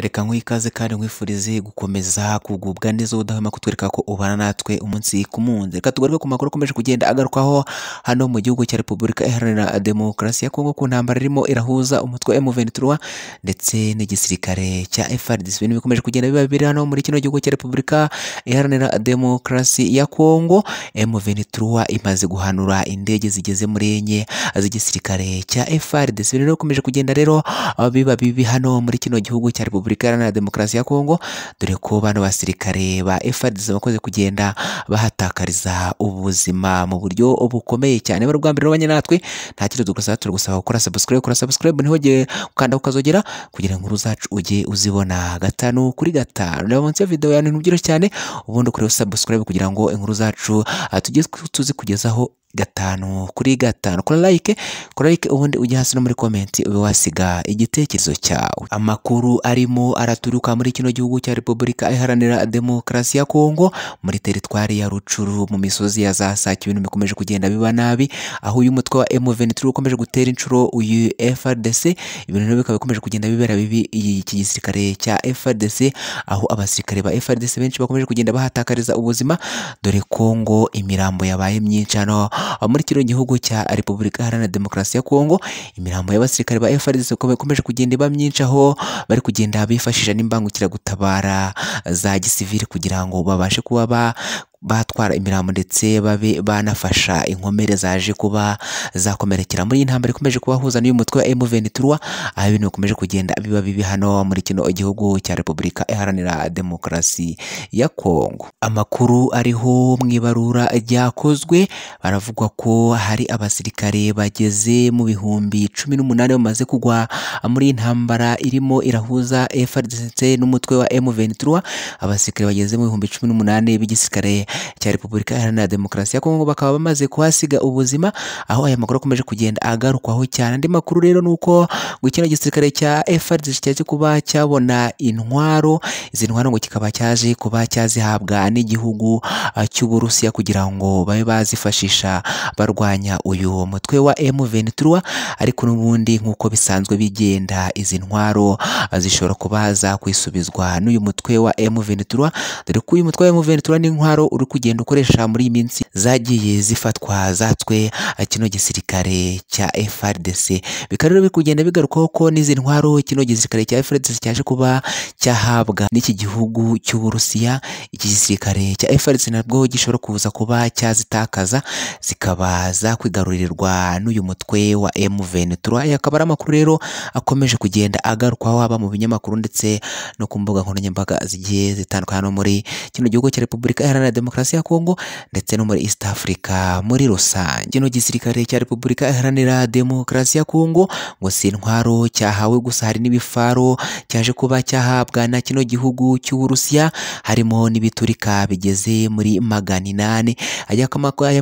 reka nguhe ikaze kandi nkwifurize gukomeza kugubwa neza udahwema kutwereka ko ubana natwe umunsi ku munsi reka tugaruke ku makuru akomeje kugenda agarukwaho hano mu gihugu cya repubulika iharanira demokarasi ya kongo ku ntambara irimo irahuza umutwe wa m ndetse n'igisirikare cya FARDC ibintu bikomeje kugenda biba biri hano muri kino gihugu cya repubulika iharanira demokarasi ya kongo m imaze guhanura indege zigeze muri enye z'igisirikare cya FARDC ibintu bikomeje kugenda rero biba bibi hano muri kino gihugu cya repubulika repubulika iharanira demokarasi ya kongo dore ko bano basirikare ba efadisi bakoze kugenda bahatakariza ubuzima mu buryo bukomeye cyane barwambere rubanye natwe nta kindi tugusaba turagusaba gukora sabusikarayibu kora sabusikarayibu ntihogere ukanda ukazogera kugira ngo zacu ujye uzibona gatanu kuri gatanu reba munsi ya videwo yanyu ntubyiro cyane ubundi ukoreho sabusikarayibu kugira ngo inkuru zacu ah, tujye tuzikugezaho gatanu kuri gatanu kora like kora like ubundi ujya hasi no muri komenti ube wasiga igitekerezo cyawe amakuru arimo araturuka muri kino gihugu cya repubulika iharanira demokarasi ya kongo muri teritwari ya rucuru mu misozi ya za sake ibintu bikomeje kugenda biba nabi aho uyu mutwe wa M23 ukomeje gutera inshuro uyu FRDC ibintu bikaba bikomeje kugenda bibera bibi iki gisirikare cya FRDC aho abasirikare ba FRDC benshi bakomeje kugenda bahatakariza ubuzima dore kongo imirambo yabaye myinshi hano muri kino gihugu cya repubulika iharanira demokarasi ya kongo imirambo y'abasirikare ba FARDC bakomeje kugenda iba myinshi aho bari kugenda bifashisha n'imbangukiragutabara za gisivili kugira ngo babashe kuba batwara imirambo ndetse babe banafasha inkomere zaje kuba zakomerekera muri iyi ntambara ikomeje kubahuza n'uyu mutwe wa M23 aho ibintu bikomeje kugenda biba bibi hano muri kino gihugu cya Repubulika iharanira demokarasi ya Kongo amakuru ariho mu ibarura ryakozwe baravugwa ko hari abasirikare bageze mu bihumbi cumi n'umunani bamaze kugwa muri intambara irimo irahuza FARDC n'umutwe wa M23 abasirikare bageze mu bihumbi cumi n'umunani b'igisirikare cya repubulika iharanira demokarasi ya kongo bakaba bamaze kuhasiga ubuzima aho aya makuru akomeje kugenda agarukwaho cyane andi makuru rero ni uko gukina gisirikare cya FARDC cyaje kuba cyabona intwaro izi ntwaro ngo kikaba cyaje kuba cyazihabwa n'igihugu ah, cy'uburusiya kugira ngo babe bazifashisha barwanya uyu mutwe wa m ariko n'ubundi nk'uko bisanzwe bigenda izi ntwaro ah, zishobora kuba zakwisubizwa n'uyu mutwe wa m dore ko uyu mutwe wa M23 n'intwaro uri kugenda ukoresha muri iyi minsi. zagiye zifatwa zatswe kino gisirikare cya FARDC bikaba rero biri kugenda bigarukwaho ko n'izi ntwaro kino gisirikare cya FARDC cyaje kuba cyahabwa n'iki gihugu cy’u Burusiya iki gisirikare cya FARDC nabwo gishobora kuza kuba cyazitakaza zikaba zakwigarurirwa n'uyu mutwe wa M23 aya akaba ari amakuru rero akomeje kugenda agarukwaho haba mu binyamakuru ndetse no ku mbuga nkoranyambaga zigiye zitandukanye no muri kino gihugu cya Repubulika Iharanira Demokarasi ya Kongo ndetse no muri East Africa muri rusange no gisirikare cya Repubulika Iharanira Demokarasi ya Kongo ngo si intwaro cyahawe gusa hari n'ibifaro cyaje kuba cyahabwa na kino gihugu cy'Uburusiya harimo n'ibiturika bigeze muri magana inani aya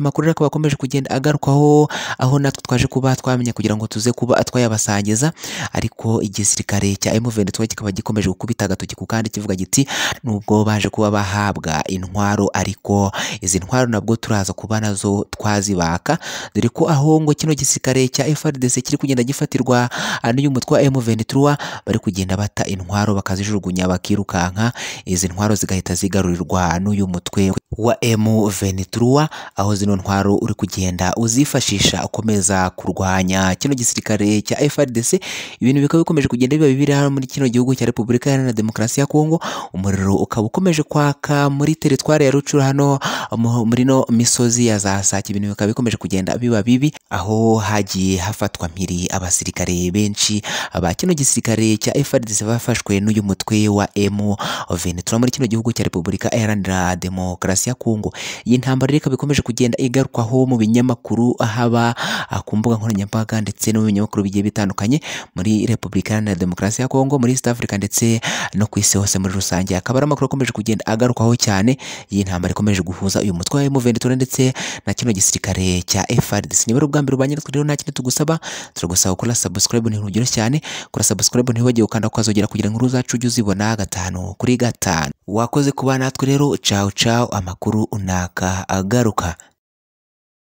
makuru akaba akomeje kugenda agarukwaho aho natwe twaje kuba twamenya kugira ngo tuze kuba twayabasangiza ariko igisirikare cya M23 kikaba gikomeje gukubita agatoki ku kandi kivuga giti nubwo baje kuba bahabwa intwaro ariko izi ntwaro nabwo tu turaza kuba nazo twazibaka dore ko aho ngo kino gisikare cya FARDC kiri kugenda gifatirwa n'umutwe wa M23 bari kugenda bata intwaro bakazijugunya bakirukanka izi ntwaro zigahita zigarurirwa n'uyu mutwe wa M23 aho zino ntwaro uri kugenda uzifashisha ukomeza kurwanya kino gisirikare cya FARDC ibintu bikaba bikomeje kugenda biba bibiri hano muri kino gihugu cya Repubulika Iharanira Demokarasi ya Kongo umuriro ukaba ukomeje kwaka muri teritwari ya Rucuru hano muri no misozi ya za Sake ibintu bikaba bikomeje kugenda biba bibi aho hagiye hafatwa mpiri abasirikare benshi ba kino gisirikare cya FARDC bafashwe n'uyu mutwe wa Emu 23 muri kino gihugu cya Repubulika Iharanira Demokarasi ya Kongo iyi ntambara reka bikomeje kugenda igarukwaho mu binyamakuru haba ku mbuga nkoranyambaga ndetse no mu binyamakuru bigiye bitandukanye muri Repubulika Iharanira Demokarasi ya Kongo muri East Africa ndetse no ku isi hose muri rusange akaba ari amakuru akomeje kugenda agarukwaho cyane iyi ntambara ikomeje guhuza uyu mutwe wa M23 abaturage ndetse na kino gisirikare cya FARDC niba ari mbere ubanye natwe rero nta kindi tugusaba turagusaba gukora subscribe ni ibintu cyane kora subscribe ntiwibagire gukanda kwazogera kugira inkuru zacu ujye uzibona gatanu kuri gatanu wakoze kuba natwe rero cawu cawu amakuru unaka agaruka